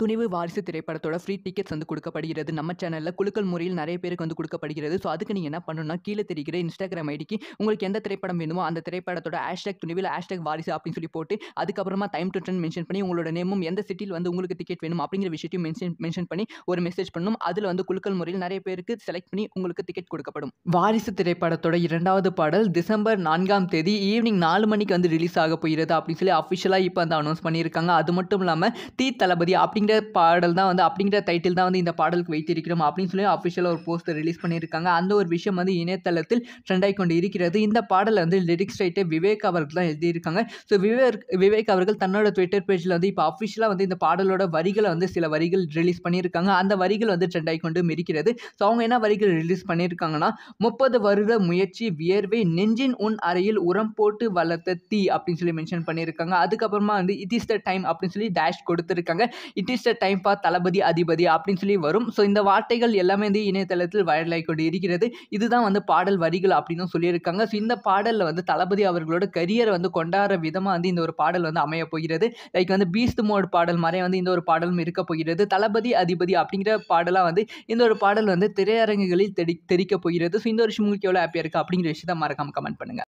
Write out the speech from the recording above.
துணிவு வாரிசு திரைப்படத்தோட free tickets வந்து கொடுக்கப்படுகிறது நம்ம சேனலில் குழுக்கள் முறையில் நிறைய பேருக்கு வந்து கொடுக்கப்படுகிறது ஸோ அதுக்கு நீங்கள் என்ன பண்ணணும்னா கீழே தெரிகிற இன்ஸ்டாகிராம் ஐடிக்கு உங்களுக்கு எந்த திரைப்படம் வேணுமோ அந்த திரைப்படத்தோட ஹேஷ்டாக் துணிவில் ஹேஷ்டாக் வாரிசு அப்படின்னு சொல்லி போட்டு அதுக்கப்புறமா டைம் டு டென் மென்ஷன் பண்ணி உங்களோட நேமும் எந்த சிட்டியில் வந்து உங்களுக்கு டிக்கெட் வேணும் அப்படிங்கிற விஷயத்தையும் மென்ஷன் மென்ஷன் பண்ணி ஒரு மெசேஜ் பண்ணணும் அதில் வந்து குழுக்கள் முறையில் நிறைய பேருக்கு செலக்ட் பண்ணி உங்களுக்கு டிக்கெட் கொடுக்கப்படும் வாரிசு திரைப்படத்தோட இரண்டாவது பாடல் டிசம்பர் நான்காம் தேதி ஈவினிங் நாலு மணிக்கு வந்து ரிலீஸ் ஆக போகிறது அப்படின்னு சொல்லி அஃபிஷியலாக இப்போ வந்து அனௌன்ஸ் பண்ணியிருக்காங்க அது மட்டும் இல்லாமல் தீ தளபதி அப்படிங்கிற அப்படிங்கிற பாடல் தான் வந்து அப்படிங்கிற டைட்டில் தான் வந்து இந்த பாடலுக்கு வைத்திருக்கிறோம் அப்படின்னு சொல்லி அஃபிஷியலாக ஒரு போஸ்டர் ரிலீஸ் பண்ணியிருக்காங்க அந்த ஒரு விஷயம் வந்து இணையதளத்தில் ட்ரெண்ட் கொண்டு இருக்கிறது இந்த பாடலில் வந்து லிரிக்ஸ் ரைட்டர் விவேக் அவர்கள் தான் எழுதியிருக்காங்க ஸோ விவேக் விவேக் அவர்கள் தன்னோட ட்விட்டர் பேஜில் வந்து இப்போ அஃபிஷியலாக வந்து இந்த பாடலோட வரிகளை வந்து சில வரிகள் ரிலீஸ் பண்ணியிருக்காங்க அந்த வரிகள் வந்து ட்ரெண்ட் ஆகி கொண்டு இருக்கிறது ஸோ அவங்க என்ன வரிகள் ரிலீஸ் பண்ணியிருக்காங்கன்னா முப்பது வருட முயற்சி வியர்வை நெஞ்சின் உன் அறையில் உரம் போட்டு வளர்த்த தீ அப்படின்னு சொல்லி மென்ஷன் பண்ணியிருக்காங்க அதுக்கப்புறமா வந்து இட் இஸ் த டைம் அப்படின்னு சொல்லி டேஷ் கொடுத்துருக்காங்க இட் மினிஸ்டர் டைம் பா தளபதி அதிபதி அப்படின்னு சொல்லி வரும் ஸோ இந்த வார்த்தைகள் எல்லாமே வந்து இணையதளத்தில் வைரலாகி கொண்டு இருக்கிறது இதுதான் வந்து பாடல் வரிகள் அப்படின்னு சொல்லியிருக்காங்க ஸோ இந்த பாடலில் வந்து தளபதி அவர்களோட கரியரை வந்து கொண்டாடுற விதமாக வந்து இந்த ஒரு பாடல் வந்து அமைய போகிறது லைக் வந்து பீஸ்து மோட் பாடல் மாதிரியே வந்து இந்த ஒரு பாடலும் இருக்க போகிறது தளபதி அதிபதி அப்படிங்கிற பாடலாக வந்து இந்த ஒரு பாடல் வந்து திரையரங்குகளில் தெரி தெரிக்க போகிறது ஸோ இந்த வருஷம் விஷயம் உங்களுக்கு எவ்வளோ ஹாப்பியாக இருக்குது அப்படிங்கிற விஷயத்தை மறக்காமல் கமெண்ட் பண்ணுங்கள்